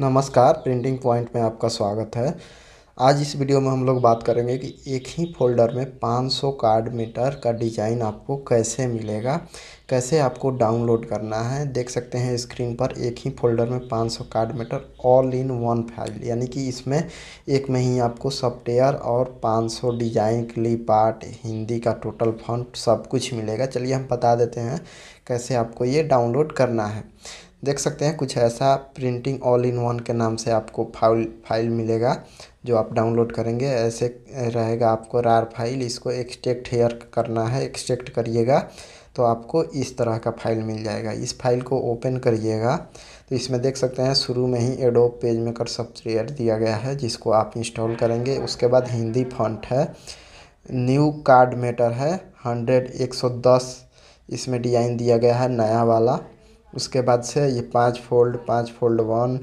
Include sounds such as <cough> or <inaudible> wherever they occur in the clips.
नमस्कार printing point में आपका स्वागत है आज इस वीडियो में हम लोग बात करेंगे कि एक ही फोल्डर में 500 कार्ड मीटर का डिज़ाइन आपको कैसे मिलेगा कैसे आपको डाउनलोड करना है देख सकते हैं स्क्रीन पर एक ही फोल्डर में 500 card matter all in one file यानी कि इसमें एक में ही आपको सॉफ्टवेयर और 500 डिज़ाइन क्लिप आर्ट हिंदी का टोटल फंड सब कुछ मिलेगा चलिए हम बता देते हैं कैसे आपको ये डाउनलोड करना है देख सकते हैं कुछ ऐसा प्रिंटिंग ऑल इन वन के नाम से आपको फाइल फाइल मिलेगा जो आप डाउनलोड करेंगे ऐसे रहेगा आपको रार फाइल इसको एक्सट्रैक्ट हेयर करना है एक्सट्रैक्ट करिएगा तो आपको इस तरह का फाइल मिल जाएगा इस फाइल को ओपन करिएगा तो इसमें देख सकते हैं शुरू में ही एडोब पेज मेकर सॉफ्टवेयर दिया गया है जिसको आप इंस्टॉल करेंगे उसके बाद हिंदी फंट है न्यू कार्ड मेटर है हंड्रेड एक सौ दस इसमें डिजाइन दिया गया है नया वाला उसके बाद से ये पाँच फोल्ड पाँच फोल्ड वन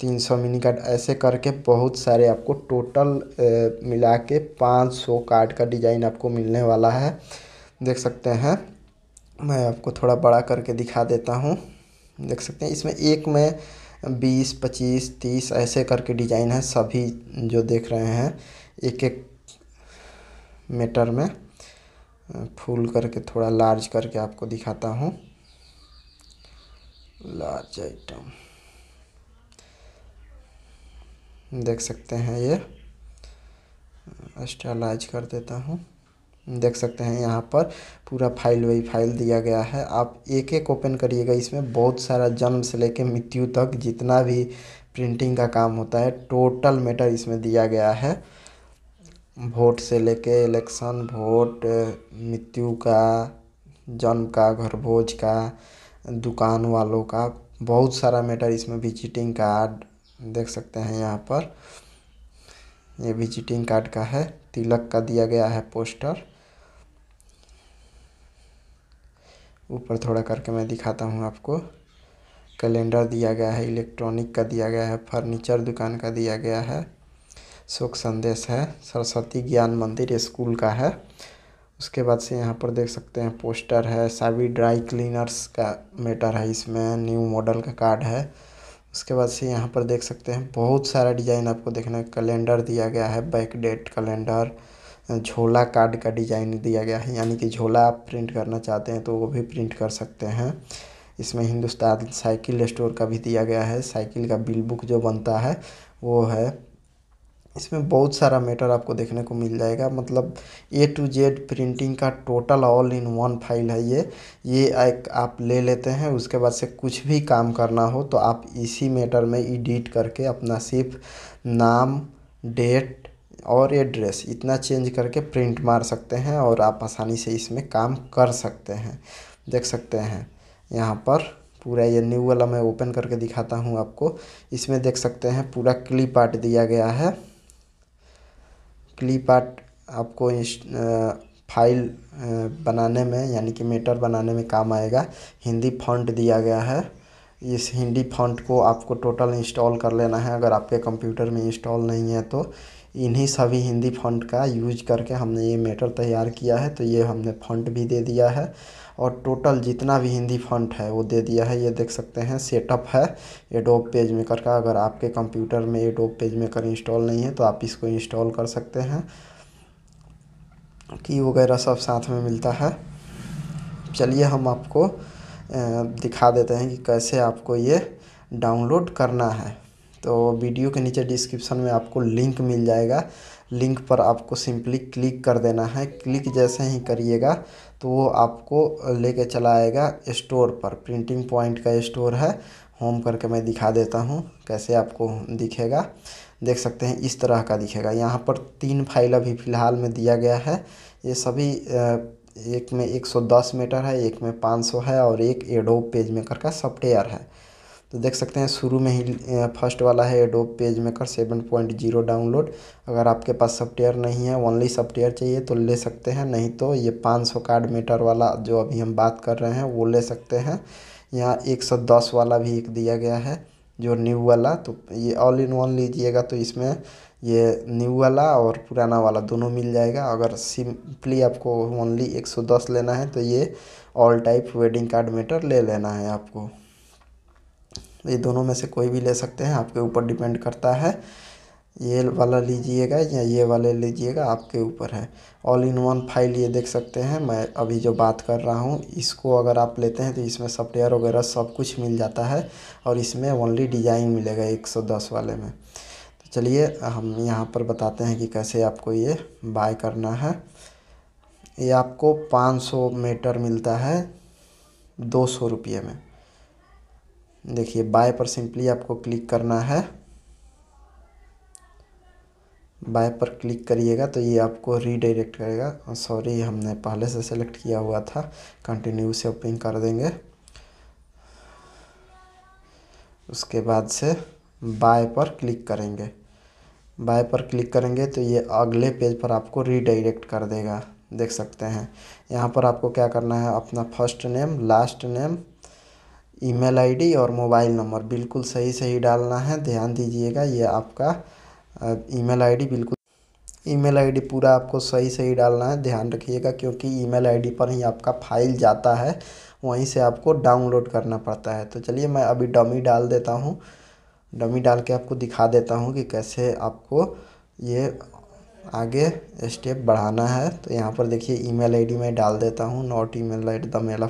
तीन सौ मिनी कार्ड ऐसे करके बहुत सारे आपको टोटल मिला के पाँच सौ कार्ड का डिज़ाइन आपको मिलने वाला है देख सकते हैं मैं आपको थोड़ा बड़ा करके दिखा देता हूँ देख सकते हैं इसमें एक में बीस पच्चीस तीस ऐसे करके डिज़ाइन है सभी जो देख रहे हैं एक एक मीटर में फूल करके थोड़ा लार्ज करके आपको दिखाता हूँ लार्ज आइटम देख सकते हैं ये स्टालाइज कर देता हूँ देख सकते हैं यहाँ पर पूरा फाइल वही फाइल दिया गया है आप एक एक ओपन करिएगा इसमें बहुत सारा जन्म से लेकर मृत्यु तक जितना भी प्रिंटिंग का काम होता है टोटल मैटर इसमें दिया गया है वोट से लेके इलेक्शन वोट मृत्यु का जन्म का घरभोज का दुकान वालों का बहुत सारा मैटर इसमें विजिटिंग कार्ड देख सकते हैं यहाँ पर ये विजिटिंग कार्ड का है तिलक का दिया गया है पोस्टर ऊपर थोड़ा करके मैं दिखाता हूँ आपको कैलेंडर दिया गया है इलेक्ट्रॉनिक का दिया गया है फर्नीचर दुकान का दिया गया है शोक संदेश है सरस्वती ज्ञान मंदिर स्कूल का है उसके बाद से यहाँ पर देख सकते हैं पोस्टर है सावी ड्राई क्लीनर्स का मेटर है इसमें न्यू मॉडल का कार्ड है उसके बाद से यहाँ पर देख सकते हैं बहुत सारा डिजाइन आपको देखने कैलेंडर दिया गया है बैक डेट कैलेंडर झोला कार्ड का डिजाइन दिया गया है यानी कि झोला आप प्रिंट करना चाहते हैं तो वो भी प्रिंट कर सकते हैं इसमें हिंदुस्तान साइकिल स्टोर का भी दिया गया है साइकिल का बिल बुक जो बनता है वो है इसमें बहुत सारा मैटर आपको देखने को मिल जाएगा मतलब ए टू जेड प्रिंटिंग का total all in one file है ये ये एक आप ले लेते हैं उसके बाद से कुछ भी काम करना हो तो आप इसी मैटर में एडिट करके अपना सिर्फ नाम डेट और एड्रेस इतना चेंज करके प्रिंट मार सकते हैं और आप आसानी से इसमें काम कर सकते हैं देख सकते हैं यहाँ पर पूरा ये न्यू वाला मैं ओपन करके दिखाता हूँ आपको इसमें देख सकते हैं पूरा क्लिप आर्ट दिया गया है क्लिप आर्ट आपको फाइल बनाने में यानी कि मेटर बनाने में काम आएगा हिंदी फॉन्ट दिया गया है इस हिंदी फॉन्ट को आपको टोटल इंस्टॉल कर लेना है अगर आपके कंप्यूटर में इंस्टॉल नहीं है तो इन्हीं सभी हिंदी फंड का यूज करके हमने ये मेटर तैयार किया है तो ये हमने फ़ंड भी दे दिया है और टोटल जितना भी हिंदी फंड है वो दे दिया है ये देख सकते हैं सेटअप है एडोब पेज मेकर का अगर आपके कंप्यूटर में एडोब पेज मेकर इंस्टॉल नहीं है तो आप इसको इंस्टॉल कर सकते हैं की वगैरह सब साथ में मिलता है चलिए हम आपको दिखा देते हैं कि कैसे आपको ये डाउनलोड करना है तो वीडियो के नीचे डिस्क्रिप्शन में आपको लिंक मिल जाएगा लिंक पर आपको सिंपली क्लिक कर देना है क्लिक जैसे ही करिएगा तो वो आपको लेके चला आएगा स्टोर पर प्रिंटिंग पॉइंट का स्टोर है होम करके मैं दिखा देता हूँ कैसे आपको दिखेगा देख सकते हैं इस तरह का दिखेगा यहाँ पर तीन फाइल अभी फ़िलहाल में दिया गया है ये सभी एक में 110 मीटर है एक में 500 है और एक एडोब पेज मेकर का सॉफ्टवेयर है तो देख सकते हैं शुरू में ही फर्स्ट वाला है Adobe PageMaker seven point zero download अगर आपके पास सॉफ्टवेयर नहीं है ओनली सॉफ्टवेयर चाहिए तो ले सकते हैं नहीं तो ये पाँच सौ कार्ड मीटर वाला जो अभी हम बात कर रहे हैं वो ले सकते हैं यहाँ एक सौ दस वाला भी एक दिया गया है जो न्यू वाला तो ये ऑल इन वन लीजिएगा तो इसमें ये न्यू वाला और पुराना वाला दोनों मिल जाएगा अगर सिंपली आपको ओनली एक सौ दस लेना है तो ये all type wedding card matter ले लेना है आपको तो ये दोनों में से कोई भी ले सकते हैं आपके ऊपर डिपेंड करता है ये वाला लीजिएगा या ये वाले लीजिएगा आपके ऊपर है ऑल इन वन फाइल ये देख सकते हैं मैं अभी जो बात कर रहा हूँ इसको अगर आप लेते हैं तो इसमें सॉफ्टवेयर वगैरह सब कुछ मिल जाता है और इसमें ओनली डिजाइन मिलेगा 110 वाले में तो चलिए हम यहाँ पर बताते हैं कि कैसे आपको ये बाय करना है ये आपको सौ मीटर मिलता है दो सौ रुपये में देखिए बाय पर सिंपली आपको क्लिक करना है बाय पर क्लिक करिएगा तो ये आपको रीडायरेक्ट करेगा सॉरी हमने पहले से सेलेक्ट किया हुआ था कंटिन्यू से ओपनिंग कर देंगे उसके बाद से बाय पर क्लिक करेंगे बाय पर क्लिक करेंगे तो ये अगले पेज पर आपको रीडायरेक्ट कर देगा देख सकते हैं यहाँ पर आपको क्या करना है अपना first name last name email ID और मोबाइल नंबर बिल्कुल सही सही डालना है ध्यान दीजिएगा ये आपका ईमेल आईडी बिल्कुल ईमेल आईडी पूरा आपको सही सही डालना है ध्यान रखिएगा क्योंकि ईमेल आईडी पर ही आपका फाइल जाता है वहीं से आपको डाउनलोड करना पड़ता है तो चलिए मैं अभी डमी डाल देता हूँ डमी डाल के आपको दिखा देता हूँ कि कैसे आपको ये आगे स्टेप बढ़ाना है तो यहाँ पर देखिए ईमेल आईडी मैं डाल देता हूँ not email at the mail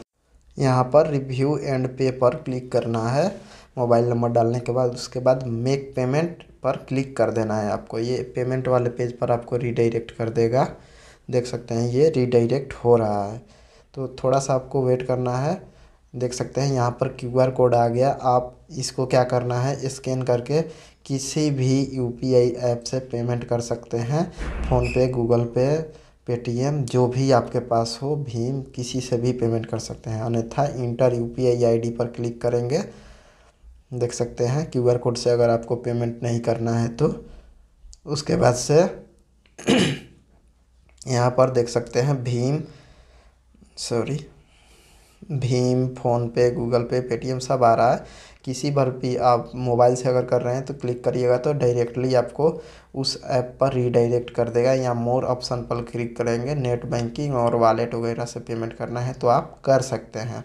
यहाँ पर रिव्यू एंड पे पर क्लिक करना है मोबाइल नंबर डालने के बाद उसके बाद मेक पेमेंट पर क्लिक कर देना है आपको ये पेमेंट वाले पेज पर आपको रीडायरेक्ट कर देगा देख सकते हैं ये रीडायरेक्ट हो रहा है तो थोड़ा सा आपको वेट करना है देख सकते हैं यहाँ पर क्यू आर कोड आ गया आप इसको क्या करना है स्कैन करके किसी भी यू पी आई ऐप से पेमेंट कर सकते हैं फ़ोनपे गूगल पे पेटीएम जो भी आपके पास हो भीम किसी से भी पेमेंट कर सकते हैं अन्यथा enter U P I I D पर क्लिक करेंगे देख सकते हैं क्यू आर कोड से अगर आपको पेमेंट नहीं करना है तो उसके बाद से <clears throat> यहाँ पर देख सकते हैं Bhim sorry Bhim PhonePe Google पे पेटीएम सब आ रहा है किसी भर भी आप मोबाइल से अगर कर रहे हैं तो क्लिक करिएगा तो डायरेक्टली आपको उस ऐप पर रीडायरेक्ट कर देगा या मोर ऑप्शन पर क्लिक करेंगे नेट बैंकिंग और वॉलेट वगैरह से पेमेंट करना है तो आप कर सकते हैं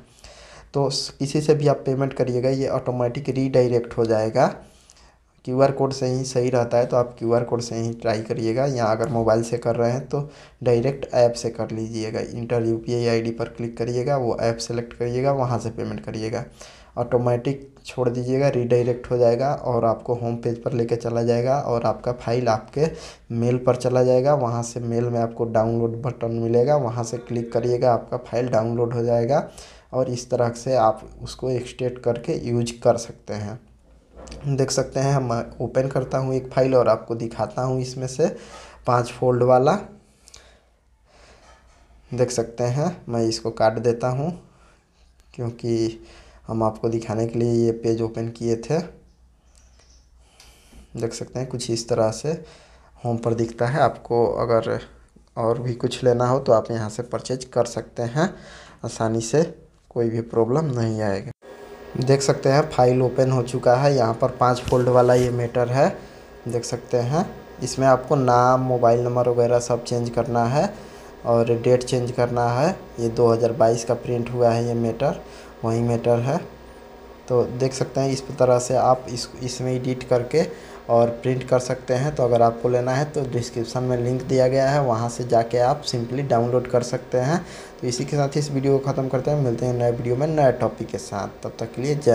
तो किसी से भी आप पेमेंट करिएगा ये ऑटोमेटिक रीडायरेक्ट हो जाएगा क्यू आर कोड से ही सही रहता है तो आप क्यू आर कोड से ही ट्राई करिएगा या अगर मोबाइल से कर रहे हैं तो डायरेक्ट ऐप से कर लीजिएगा enter U P I I D पर क्लिक करिएगा वो ऐप सेलेक्ट करिएगा वहाँ से पेमेंट करिएगा ऑटोमेटिक छोड़ दीजिएगा रीडायरेक्ट हो जाएगा और आपको होम पेज पर लेकर चला जाएगा और आपका फाइल आपके मेल पर चला जाएगा वहाँ से मेल में आपको डाउनलोड बटन मिलेगा वहाँ से क्लिक करिएगा आपका फाइल डाउनलोड हो जाएगा और इस तरह से आप उसको एक्सटेट करके यूज कर सकते हैं देख सकते हैं मैं ओपन करता हूँ एक फाइल और आपको दिखाता हूँ इसमें से पांच फोल्ड वाला देख सकते हैं मैं इसको काट देता हूँ क्योंकि हम आपको दिखाने के लिए ये पेज ओपन किए थे देख सकते हैं कुछ इस तरह से होम पर दिखता है आपको अगर और भी कुछ लेना हो तो आप यहाँ से परचेज कर सकते हैं आसानी से कोई भी प्रॉब्लम नहीं आएगा देख सकते हैं फाइल ओपन हो चुका है यहाँ पर पाँच फोल्ड वाला ये मीटर है देख सकते हैं इसमें आपको नाम मोबाइल नंबर वगैरह सब चेंज करना है और डेट चेंज करना है ये 2022 का प्रिंट हुआ है ये मीटर वही मीटर है तो देख सकते हैं इस तरह से आप इस इसमें एडिट करके और प्रिंट कर सकते हैं तो अगर आपको लेना है तो डिस्क्रिप्शन में लिंक दिया गया है वहाँ से जाके आप सिंपली डाउनलोड कर सकते हैं तो इसी के साथ इस वीडियो को ख़त्म करते हैं मिलते हैं नए वीडियो में नए टॉपिक के साथ तब तक के लिए जय